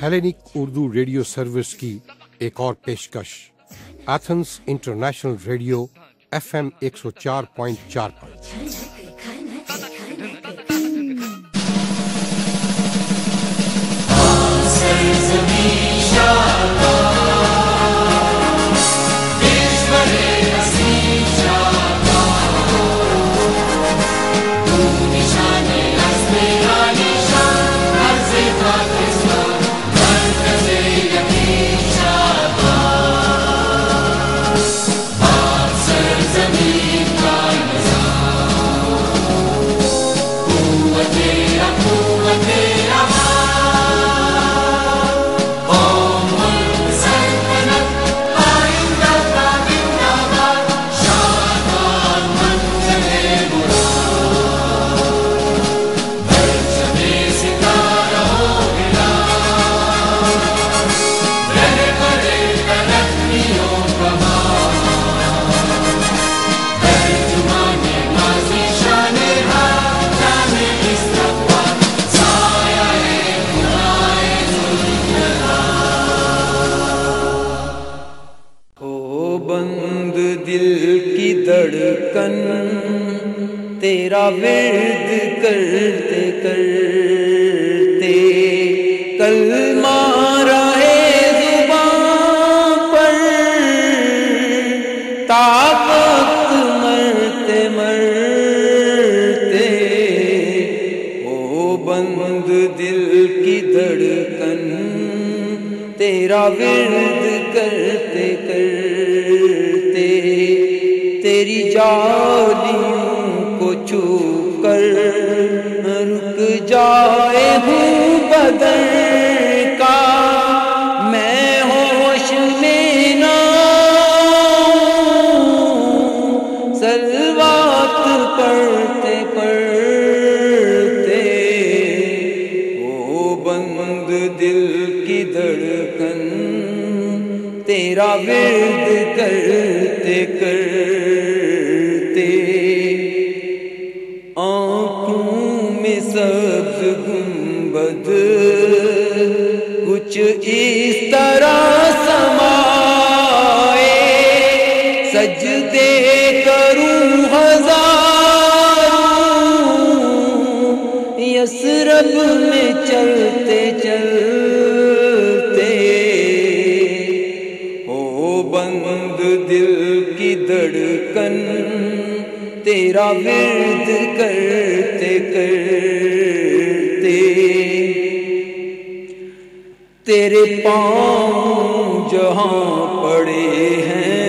Hellenic Urdu radio service की एक और पेशकश एथेंस इंटरनेशनल रेडियो एफएम 104.4 पर तेरा वेद करते करते कल मारा है जुबान पर ताकत मरते मरते ओ बंद दिल की धड़कन तेरा वेद करते करते तेरी जालियों बदन का मैं होश में ना सलवात पढ़ते पढ़ते ओ बंद दिल की धड़कन तेरा वेद करते करते पाँव जहां पड़े हैं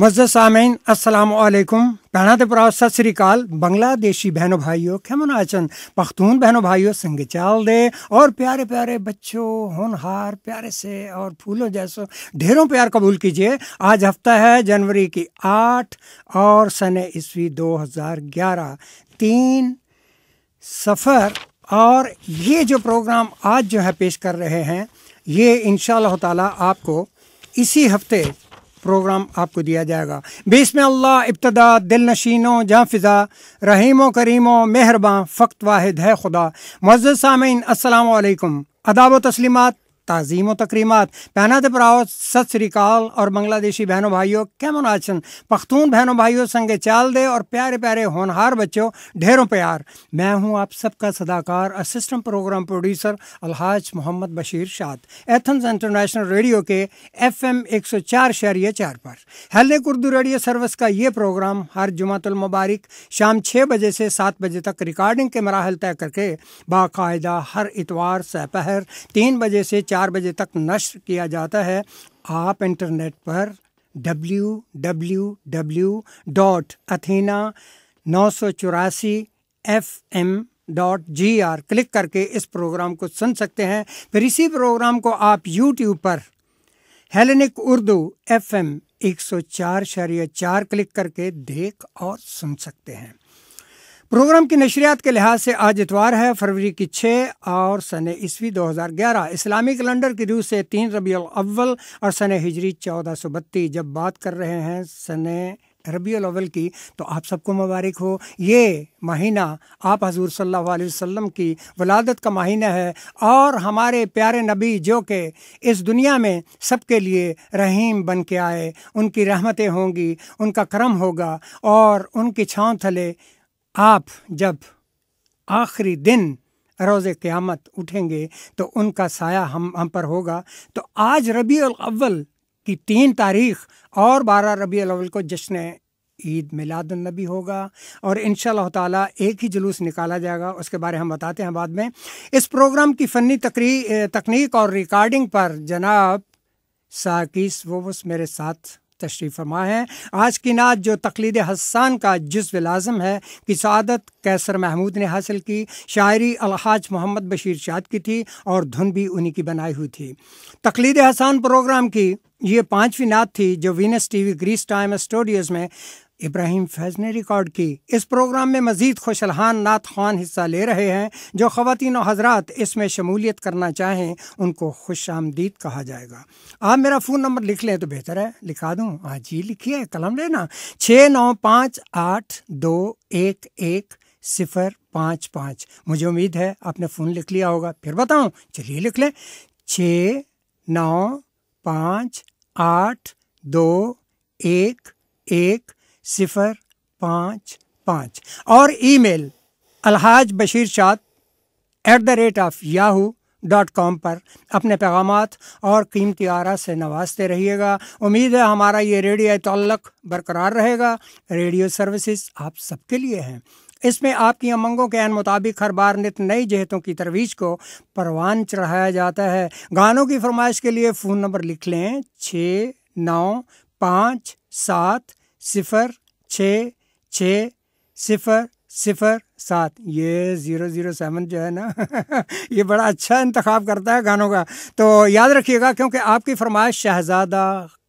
मज्जा सामीन असलकुम पैणा तो पराव सत श्रीकाल बांग्लादेशी बहनों भाइयों खेमन आचन पख्तून बहनों भाइयों संग चाल दे और प्यारे प्यारे बच्चों होनहार प्यारे से और फूलों जैसो ढेरों प्यार कबूल कीजिए आज हफ्ता है जनवरी की आठ और सन ईस्वी 2011 तीन सफ़र और ये जो प्रोग्राम आज जो है पेश कर रहे हैं ये इन शाह आपको इसी हफ्ते प्रोग्राम आपको दिया जाएगा बीस में अल्लाह इब्तदा दिल नशीनों जहाँ फ़िज़ा रहीम करीमो मेहरबान फ़क्त वाहिद है खुदा मज़द सामिन असलकम अदाब तस्लिमात तज़ीम तकरीमत पहना दे भराओ सत श्रीकाल और बंग्लादेशी बहनों भाइयों कैमन आचन पख्तून बहनों भाइयों संगे चाल दे और प्यारे प्यारे होनहार बच्चों ढेरों प्यार मैं हूँ आप सबका सदाकार assistant program producer Alhaj Mohammad Bashir Shad Athens international radio के एफ एम एक सौ चार शहरिय चार पर हेल्ले उर्दू रेडियो सर्विस का ये प्रोग्राम हर जुमातुलमबारक शाम छः बजे से सात बजे तक रिकॉर्डिंग के मराहल तय करके बाकायदा हर इतवार सपहर तीन बजे से चार बजे तक नष्ट किया जाता है आप इंटरनेट पर W W W dot Athina नौ सौ चौरासी F M dot G R click करके इस प्रोग्राम को सुन सकते हैं फिर इसी प्रोग्राम को आप यूट्यूब पर हेलेनिक उर्दू एफ एम एक सौ चार शर्य चार क्लिक करके देख और सुन सकते हैं प्रोग्राम की नशरियात के लिहाज से आज इतवार है फरवरी की छः और सन ईस्वी 2011 इस्लामी कैलेंडर की रूह से तीन रबी अव्वल और सन हिजरी चौदह सौ बत्तीस जब बात कर रहे हैं सन रबी अव्वल की तो आप सबको मुबारक हो ये महीना आप हजूर सल्लल्लाहु अलैहि वसल्लम की वलादत का महीना है और हमारे प्यारे नबी जो कि इस दुनिया में सबके लिए रहीम बन के आए उनकी रहमतें होंगी उनका करम होगा और उनकी छाँव थले आप जब आखिरी दिन रोज़ क़्यामत उठेंगे तो उनका साया हम हम पर होगा तो आज रबी अव्वल की तीन तारीख और बारह रबी अव्वल को जश्न ईद मिलादुलनबी होगा और इन ताला एक ही जुलूस निकाला जाएगा उसके बारे हम बताते हैं बाद में इस प्रोग्राम की फ़नी तकनीक और रिकॉर्डिंग पर जनाब साकिस वो मेरे साथ तशरीफ़ फरमाए हैं आज की नात जो तकलीद हसान का जज्व लाजम है कि सदत कैसर महमूद ने हासिल की शायरी अलहाज मोहम्मद बशीर शाद की थी और धुन भी उन्हीं की बनाई हुई थी तकलीद हसान प्रोग्राम की ये पाँचवीं नात थी जो Venus T V Greece time studios में इब्राहिम फैज ने रिकॉर्ड की इस प्रोग्राम में मजीद खुशलहान नात खान हिस्सा ले रहे हैं जो खातिन हजरात इसमें शमूलियत करना चाहें उनको खुश आमदीद कहा जाएगा आप मेरा फ़ोन नंबर लिख लें तो बेहतर है लिखा दूँ हाँ जी लिखिए कलम लेना छः नौ पाँच आठ दो एक एक सिफर पाँच पाँच मुझे उम्मीद है आपने फ़ोन लिख लिया होगा फिर बताऊँ चलिए लिख लें छ नौ पाँच आठ दो एक एक सिफर पाँच पाँच और email Alhaj Bashir Shah at the rate of Yahoo dot com पर अपने पैगाम और कीमती आरा से नवाजते रहिएगा उम्मीद है हमारा ये रेडियो तल्लक बरकरार रहेगा रेडियो सर्विसेज आप सबके लिए हैं इसमें आपकी अमंगों के अन मुताबिक हर बार नित नई जहतों की तरवीज को परवान चढ़ाया जाता है गानों की फरमाइश के लिए फ़ोन नंबर लिख लें छः नौ पाँच सात सिफ़र छः छः सिफ़र सिफ़र सात ये ज़ीरो ज़ीरो सेवन जो है ना ये बड़ा अच्छा इंतखब करता है गानों का तो याद रखिएगा क्योंकि आपकी फरमाइश शहजादा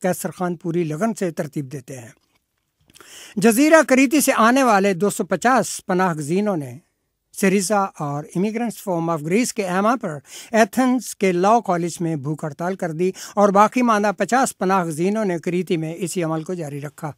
कैसर खान पूरी लगन से तरतीब देते हैं जजीरा करीती से आने वाले 250 पनाह गजीनों ने सिरिजा और इमिग्रेंट्स फोम ऑफ ग्रीस के एमा पर एथेंस के लॉ कॉलेज में भूख हड़ताल कर दी और बाकी माना पचास पनाह गजीनों ने करीती में इसी अमल को जारी रखा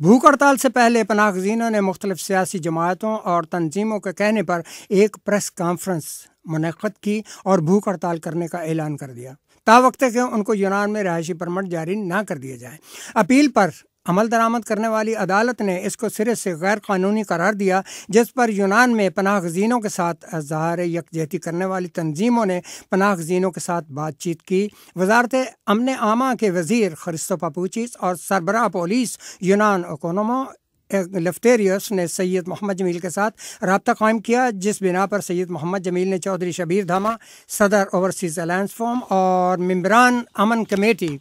भूख हड़ताल से पहले पनाह ने मुख्तलिफ सियासी जमातों और तनजीमों के कहने पर एक प्रेस कॉन्फ्रेंस मनद की और भूख हड़ताल करने का ऐलान कर दिया तावक्त के उनको यूनान में रहायशी परमट जारी ना कर दिया जाए अपील पर અમલદરામત કરને વાલી અદાલતને ઇસકો સરેસ સે ગેર કાનૂની કરાર દિયા જિસ પર યુનાન મે પનાખઝીનો કે સાથ હજાર એક જેતી કરને વાલી તન્ઝીમોને પનાખઝીનો કે સાથ બાતચીત કી વઝારત એમને આમા કે વઝીર ક્રિસ્ટોફા પૂચિસ ઓર સરબરા પોલીસ યુનાન ઓકોનોમો એ લફટેરિયોસ ને સૈયદ મોહમ્મદ જમીલ કે સાથ રابطા કાયમ કિયા જિસ બિના પર સૈયદ મોહમ્મદ જમીલ ને ચૌધરી શબીર ધામા સદર ઓવરસીઝ એલાયન્સ ફોર્મ ઓર મિમરાન અમાન કમિટી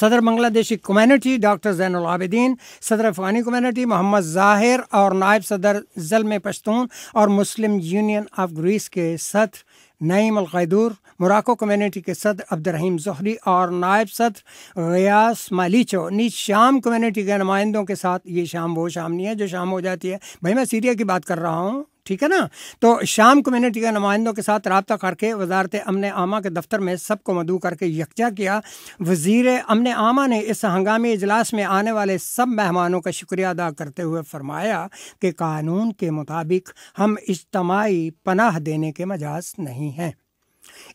सदर बांग्लादेशी कम्युनिटी डॉक्टर जैन आबिदीन सदर अफगानी कम्युनिटी मोहम्मद जाहिर और नायब सदर जलम पश्तून और मुस्लिम यूनियन ऑफ ग्रीस के सदर नईम अलकैदूर मोराको कम्युनिटी के सदर अब्दरहीम जहरी और नायब सदर रियास मालीचो नीच शाम कम्युनिटी के नुमाइंदों के साथ ये शाम वो शाम नहीं है जो शाम हो जाती है भाई मैं सीरिया की बात कर रहा हूँ ठीक है ना तो शाम कम्यूनिटी के नुमाइंदों के साथ रबता करके वजारत अमन आमा के दफ्तर में सबको मदू करके यकजा किया वजीर अमन आमा ने इस हंगामी इजलास में आने वाले सब मेहमानों का शुक्रिया अदा करते हुए फरमाया कि कानून के मुताबिक हम इज्तमाही पनाह देने के मजाज नहीं हैं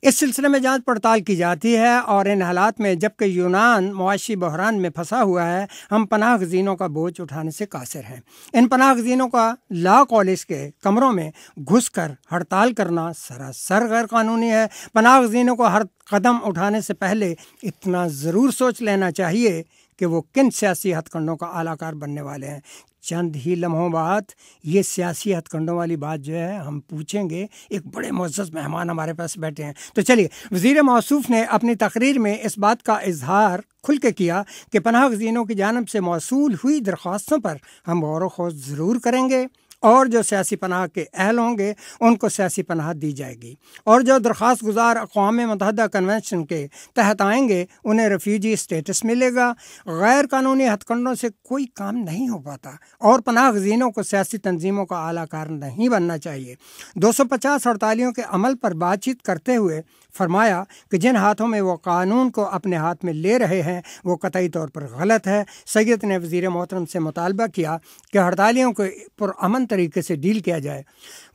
इस सिलसिले में जांच पड़ताल की जाती है और इन हालात में जबकि यूनान मुआशी बहरान में फंसा हुआ है हम पनाह गजीनों का बोझ उठाने से कासिर हैं इन पनाह गजीनों का ला कॉलेज के कमरों में घुस कर हड़ताल करना सरासर गैर कानूनी है पनाह गजीनों को हर कदम उठाने से पहले इतना ज़रूर सोच लेना चाहिए कि वो किन सियासी हथकंडों का आलाकार बनने वाले हैं चंद ही लम्हों बाद ये सियासी हथकंडों वाली बात जो है हम पूछेंगे एक बड़े मज्ज़ मेहमान हमारे पास बैठे हैं तो चलिए वजीर मौसूफ ने अपनी तकरीर में इस बात का इजहार खुल के किया कि पनाह गजीनों की जानब से मौसू हुई दरख्वास्तों पर हम गौर व ज़रूर करेंगे और जो सियासी पनाह के अहल होंगे उनको सियासी पनाह दी जाएगी और जो दरख्वास्त गुजार अकवा मतहद कन्वेंशन के तहत आएंगे उन्हें रेफ्यूजी स्टेटस मिलेगा गैर कानूनी हथकंडों से कोई काम नहीं हो पाता और पनाह गजीनों को सियासी तंजीमों का आलाकार नहीं बनना चाहिए दो सौ पचास हड़तालियों के अमल पर बातचीत करते हुए फरमाया कि जिन हाथों में वो कानून को अपने हाथ में ले रहे हैं वो कतई तौर पर गलत है सैद ने वज़ी मोहतरम से मुतालबा किया कि हड़तालियों को पुरान तरीके से डील किया जाए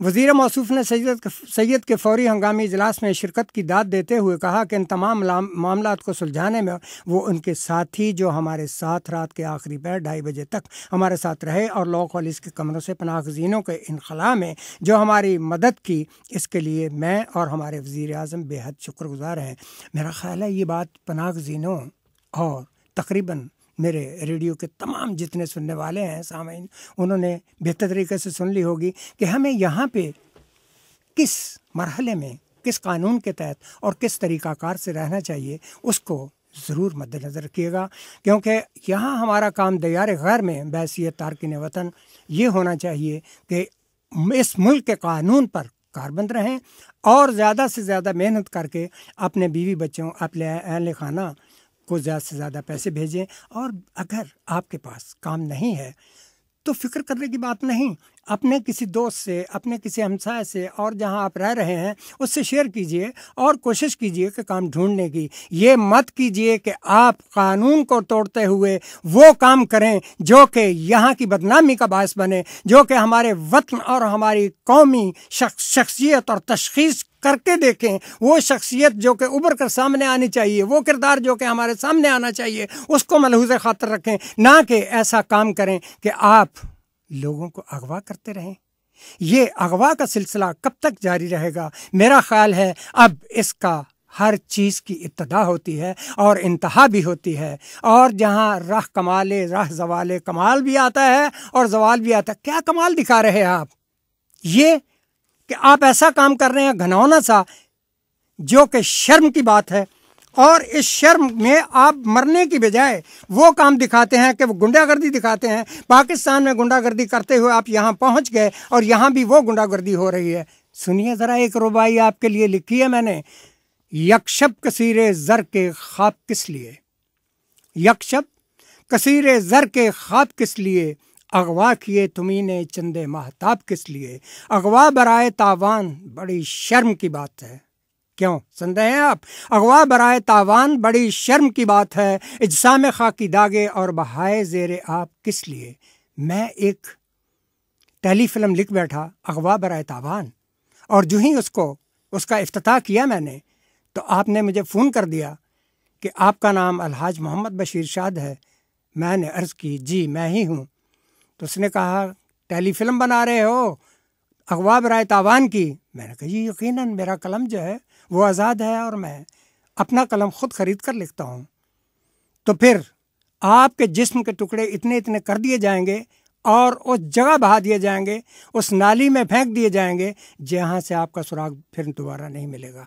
वज़ी मौसूफ ने सैद सैद के फौरी हंगामी इजलास में शिरकत की दाद देते हुए कहा कि इन तमाम मामला को सुलझाने में वो उनके साथी जो हमारे साथ रात के आखिरी पैर ढाई बजे तक हमारे साथ रहे और लॉ कॉलेज के कमरों से गजीनों के इनखला में जो हमारी मदद की इसके लिए मैं और हमारे वज़ी अजम बेहद बेहद शुक्रगुजार हैं मेरा ख़्याल है ये बात पनाग जीनों और तकरीबन मेरे रेडियो के तमाम जितने सुनने वाले हैं सामीन उन्होंने बेहतर तरीके से सुन ली होगी कि हमें यहाँ पे किस मरहले में किस कानून के तहत और किस तरीक़ाकार से रहना चाहिए उसको ज़रूर मद्दनज़र रखिएगा क्योंकि यहाँ हमारा काम दयार गैर में बैसी तारकिन वतन ये होना चाहिए कि इस मुल्क के कानून पर कारबंद रहें और ज़्यादा से ज़्यादा मेहनत करके अपने बीवी बच्चों अपने अहल खाना को ज़्यादा से ज़्यादा पैसे भेजें और अगर आपके पास काम नहीं है तो फिक्र करने की बात नहीं अपने किसी दोस्त से अपने किसी हमसाय से और जहां आप रह रहे हैं उससे शेयर कीजिए और कोशिश कीजिए कि काम ढूंढने की ये मत कीजिए कि आप कानून को तोड़ते हुए वो काम करें जो कि यहाँ की बदनामी का बायस बने जो कि हमारे वतन और हमारी कौमी शख्सियत और तशखीस करके देखें वो शख्सियत जो कि उभर कर सामने आनी चाहिए वो किरदार जो कि हमारे सामने आना चाहिए उसको मलहूज खातर रखें ना कि ऐसा काम करें कि आप लोगों को अगवा करते रहें ये अगवा का सिलसिला कब तक जारी रहेगा मेरा ख्याल है अब इसका हर चीज़ की इब्तदा होती है और इंतहा भी होती है और जहाँ राह कमाले राह जवाले कमाल भी आता है और जवाल भी आता है क्या कमाल दिखा रहे हैं आप ये कि आप ऐसा काम कर रहे हैं घनौना सा जो कि शर्म की बात है और इस शर्म में आप मरने की बजाय वो काम दिखाते हैं कि वो गुंडागर्दी दिखाते हैं पाकिस्तान में गुंडागर्दी करते हुए आप यहाँ पहुँच गए और यहाँ भी वो गुंडागर्दी हो रही है सुनिए ज़रा एक रुबाई आपके लिए लिखी है मैंने यक्षप कसीरे ज़र के ख्वाब किस लिए यक्षप कसीरे ज़र के ख्वाब किस लिए अगवा किए तुम्ही ने चंदे महताब किस लिए अगवा बराए तावान बड़ी शर्म की बात है क्यों संदेह हैं आप अगवा बराए तावान बड़ी शर्म की बात है इजसाम ख़ा खाकी दागे और बहाए जेरे आप किस लिए मैं एक टेली फिल्म लिख बैठा अगवा बराए तावान और जो ही उसको उसका अफ्ताह किया मैंने तो आपने मुझे फ़ोन कर दिया कि आपका नाम अलहाज मोहम्मद बशीर शाद है मैंने अर्ज़ की जी मैं ही हूँ तो उसने कहा टेलीफिल्म बना रहे हो अखबाब राय तावान की मैंने कहा जी यकीन मेरा कलम जो है वो आज़ाद है और मैं अपना कलम ख़ुद ख़रीद कर लिखता हूँ तो फिर आपके जिस्म के टुकड़े इतने इतने कर दिए जाएंगे और उस जगह बहा दिए जाएंगे उस नाली में फेंक दिए जाएंगे जहाँ से आपका सुराग फिर दोबारा नहीं मिलेगा